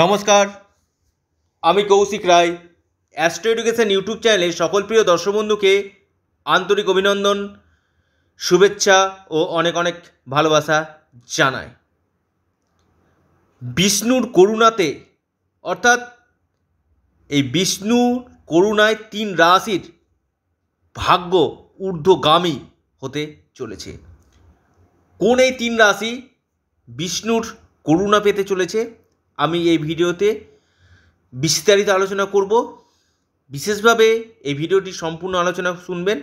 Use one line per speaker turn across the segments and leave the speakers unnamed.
নমস্কার আমি Koushik Roy Astro Education YouTube চ্যানেলে সকল প্রিয় দর্শক বন্ধুকে আন্তরিক অভিনন্দন শুভেচ্ছা ও অনেক অনেক ভালোবাসা জানায় বিষ্ণুর করুণাতে অর্থাৎ এই বিষ্ণুর করুণায় তিন রাশির ভাগ্য ঊর্ধ্বগামী হতে চলেছে কোন এই তিন রাশি বিষ্ণুর করুণা পেতে চলেছে আমি এই ভিডিওতে বিস্তারিত আলোচনা করব বিশেষভাবে এই ভিডিওটি সম্পূর্ণ আলোচনা শুনবেন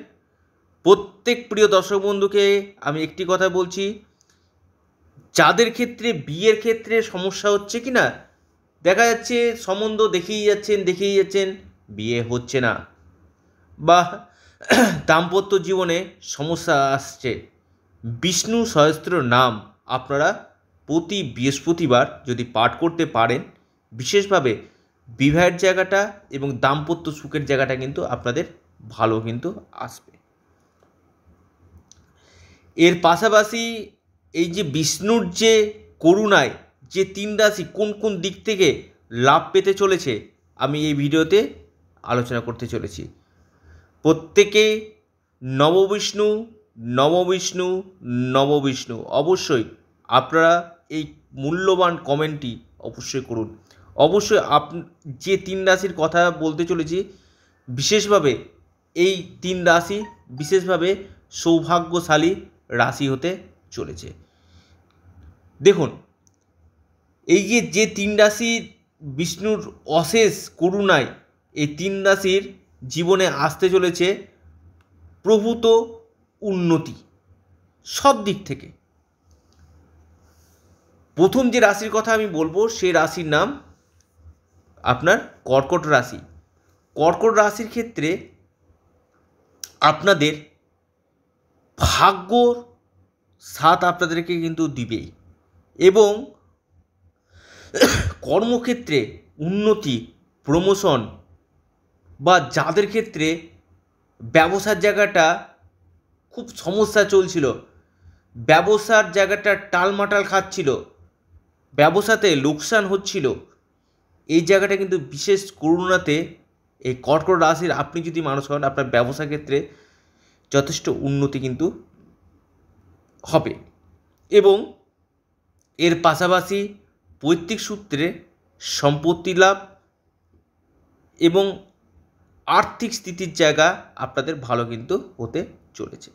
প্রত্যেক প্রিয় দর্শক বন্ধুকে আমি একটি কথা বলছি যাদের ক্ষেত্রে বিয়ের ক্ষেত্রে সমস্যা হচ্ছে কি না দেখা যাচ্ছে সম্বন্ধ দেখেই যাচ্ছেন দেখেই যাচ্ছেন বিয়ে হচ্ছে না বা দাম্পত্য জীবনে সমস্যা আসছে বিষ্ণু সহস্ত্র নাম আপনারা প্রতি বৃহস্পতিবার যদি পাঠ করতে পারেন বিশেষভাবে বিবাহের জায়গাটা এবং দাম্পত্য সুখের জায়গাটা কিন্তু আপনাদের ভালো কিন্তু আসবে এর পাশাপাশি এই যে বিষ্ণুর যে করুণায় যে তিন রাশি কোন কোন দিক থেকে লাভ পেতে চলেছে আমি এই ভিডিওতে আলোচনা করতে চলেছি প্রত্যেকে নববিষ্ণু নববিষ্ণু নববিষ্ণু অবশ্যই আপনারা এই মূল্যবান কমেন্টটি অবশ্যই করুন অবশ্যই আপ যে তিন রাশির কথা বলতে চলেছি বিশেষভাবে এই তিন রাশি বিশেষভাবে সৌভাগ্যশালী রাশি হতে চলেছে দেখুন এই যে যে তিন রাশির বিষ্ণুর অশেষ করুণায় এই তিন রাশির জীবনে আসতে চলেছে প্রভূত উন্নতি সব দিক থেকে প্রথম যে রাশির কথা আমি বলবো সেই রাশির নাম আপনার কর্কট রাশি কর্কট রাশির ক্ষেত্রে আপনাদের ভাগ্যর সাথ আপনাদেরকে কিন্তু দিবেই এবং কর্মক্ষেত্রে উন্নতি প্রমোশন বা যাদের ক্ষেত্রে ব্যবসার জায়গাটা খুব সমস্যা চলছিল ব্যবসার জায়গাটা টালমাটাল খাচ্ছিল ব্যবসাতে লোকসান হচ্ছিল এই জায়গাটা কিন্তু বিশেষ করুণাতে এই কর্কট রাশির আপনি যদি মানুষ হন আপনার ব্যবসা ক্ষেত্রে যথেষ্ট উন্নতি কিন্তু হবে এবং এর পাশাপাশি পৈতৃক সূত্রে সম্পত্তি লাভ এবং আর্থিক স্থিতির জায়গা আপনাদের ভালো কিন্তু হতে চলেছে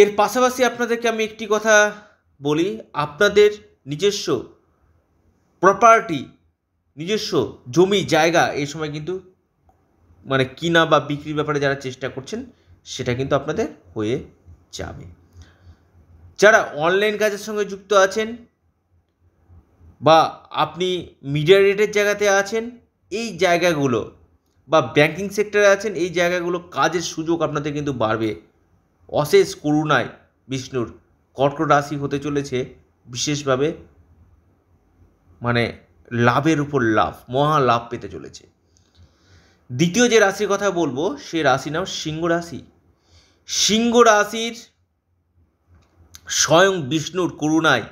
এর পাশাপাশি আপনাদেরকে আমি একটি কথা বলে আপনাদের নিজস্ব প্রপার্টি নিজস্ব জমি জায়গা এই সময় কিন্তু মানে কিনা বা বিক্রির ব্যাপারে যারা চেষ্টা করছেন সেটা কিন্তু আপনাদের হয়ে যাবে যারা অনলাইন কাজের সঙ্গে যুক্ত আছেন বা আপনি মিডিয়া রেটের জায়গাতে আছেন এই জায়গাগুলো বা ব্যাংকিং সেক্টরে আছেন এই জায়গাগুলো কাজের সুযোগ আপনাদের কিন্তু বাড়বে অশেষ করুণায় বিষ্ণুর কর্কট রাশি হতে চলেছে বিশেষভাবে মানে লাভের উপর লাভ মহা লাভ পেতে চলেছে দ্বিতীয় যে রাশির কথা বলবো সে রাশি নাম সিংহ রাশি সিংহ রাশির স্বয়ং বিষ্ণুর করুণায়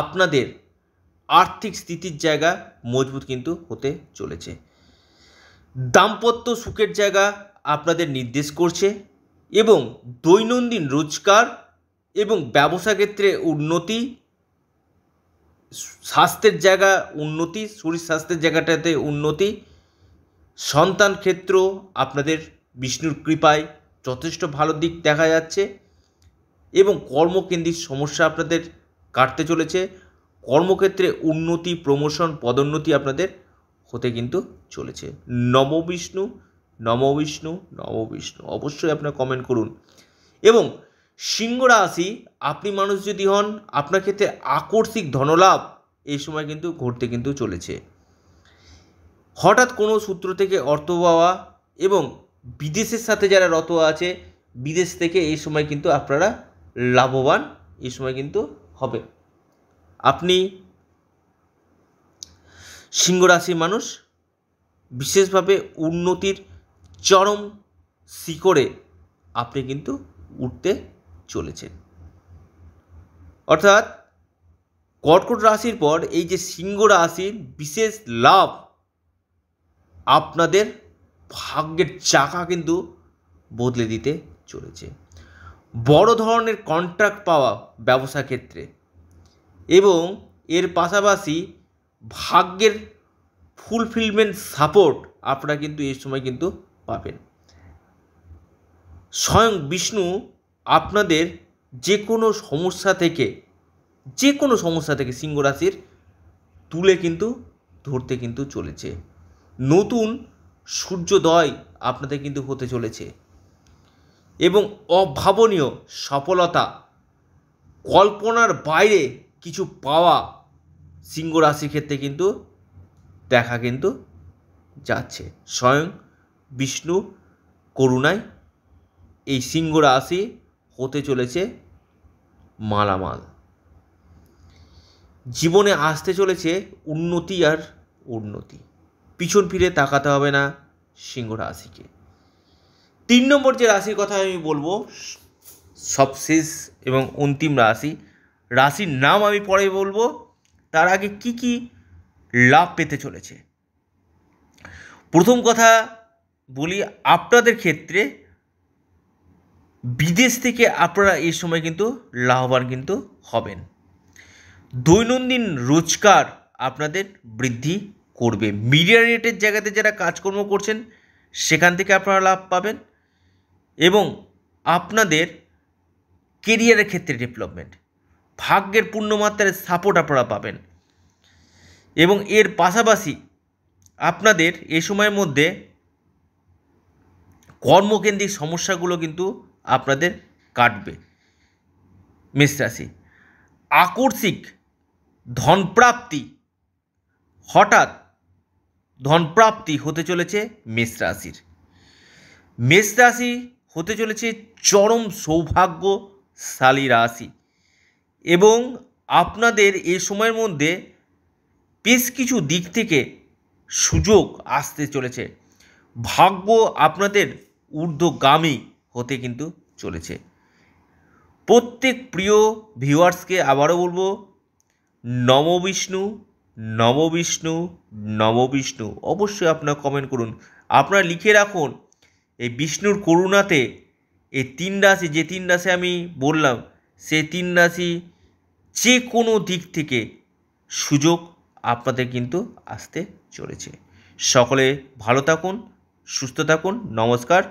আপনাদের আর্থিক স্থিতির জায়গা মজবুত কিন্তু হতে চলেছে দাম্পত্য সুখের জায়গা আপনাদের নির্দেশ করছে এবং দৈনন্দিন রোজগার এবং ব্যবসা ক্ষেত্রে উন্নতি স্বাস্থ্যের জায়গা উন্নতি শরীর স্বাস্থ্যের জায়গাটাতে উন্নতি সন্তান ক্ষেত্র আপনাদের বিষ্ণুর কৃপায় যথেষ্ট ভালো দিক দেখা যাচ্ছে এবং কর্মকেন্দ্রিক সমস্যা আপনাদের কাটতে চলেছে কর্মক্ষেত্রে উন্নতি প্রমোশন পদোন্নতি আপনাদের হতে কিন্তু চলেছে নববিষ্ণু নববিষ্ণু নববিষ্ণু অবশ্যই আপনারা কমেন্ট করুন এবং সিংহ রাশি আপনি মানুষ যদি হন আপনার ক্ষেত্রে আকর্ষিক ধনলাভ এই সময় কিন্তু ঘটতে কিন্তু চলেছে হঠাৎ কোনো সূত্র থেকে অর্থ পাওয়া এবং বিদেশের সাথে যারা রত আছে বিদেশ থেকে এই সময় কিন্তু আপনারা লাভবান এই সময় কিন্তু হবে আপনি সিংহ রাশির মানুষ বিশেষভাবে উন্নতির চরম শিকড়ে আপনি কিন্তু উঠতে চলেছেন অর্থাৎ কর্কট রাশির পর এই যে সিংহ রাশির বিশেষ লাভ আপনাদের ভাগ্যের চাকা কিন্তু বদলে দিতে চলেছে বড় ধরনের কন্ট্রাক্ট পাওয়া ব্যবসা ক্ষেত্রে এবং এর পাশাপাশি ভাগ্যের ফুলফিলমেন্ট সাপোর্ট আপনারা কিন্তু এই সময় কিন্তু পাবেন স্বয়ং বিষ্ণু আপনাদের যে কোনো সমস্যা থেকে যে কোনো সমস্যা থেকে সিংহ রাশির তুলে কিন্তু ধরতে কিন্তু চলেছে নতুন সূর্যোদয় আপনাদের কিন্তু হতে চলেছে এবং অভাবনীয় সফলতা কল্পনার বাইরে কিছু পাওয়া সিংহ রাশির ক্ষেত্রে কিন্তু দেখা কিন্তু যাচ্ছে স্বয়ং বিষ্ণু করুণায় এই সিংহ রাশি হতে চলেছে মালামাল জীবনে আসতে চলেছে উন্নতি আর উন্নতি পিছন ফিরে তাকাতে হবে না সিংহ রাশিকে তিন নম্বর যে রাশির কথা আমি বলবো সবশেষ এবং অন্তিম রাশি রাশির নাম আমি পরে বলবো তার আগে কি কি লাভ পেতে চলেছে প্রথম কথা বলি আপনাদের ক্ষেত্রে বিদেশ থেকে আপনারা এই সময় কিন্তু লাভবান কিন্তু হবেন দৈনন্দিন রোজগার আপনাদের বৃদ্ধি করবে মিডিয়া রেটের জায়গাতে যারা কাজকর্ম করছেন সেখান থেকে আপনারা লাভ পাবেন এবং আপনাদের কেরিয়ারের ক্ষেত্রে ডেভেলপমেন্ট ভাগ্যের পূর্ণমাত্রায় সাপোর্ট আপনারা পাবেন এবং এর পাশাপাশি আপনাদের এ সময়ের মধ্যে কর্মকেন্দ্রিক সমস্যাগুলো কিন্তু আপনাদের কাটবে মেষ আকর্ষিক ধনপ্রাপ্তি হঠাৎ ধনপ্রাপ্তি হতে চলেছে মেষ রাশির হতে চলেছে চরম সৌভাগ্যশালী রাশি এবং আপনাদের এ সময়ের মধ্যে বেশ কিছু দিক থেকে সুযোগ আসতে চলেছে ভাগ্য আপনাদের ঊর্ধ্বগামী হতে কিন্তু চলেছে প্রত্যেক প্রিয় ভিউয়ার্সকে আবারও বলবো নববিষ্ণু নববিষ্ণু নববিষ্ণু অবশ্যই আপনার কমেন্ট করুন আপনারা লিখে রাখুন এই বিষ্ণুর করুণাতে এই তিন রাশি যে তিন রাশি আমি বললাম সে তিন রাশি যে কোনো দিক থেকে সুযোগ আপনাদের কিন্তু আসতে চলেছে সকলে ভালো থাকুন সুস্থ থাকুন নমস্কার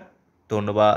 ধন্যবাদ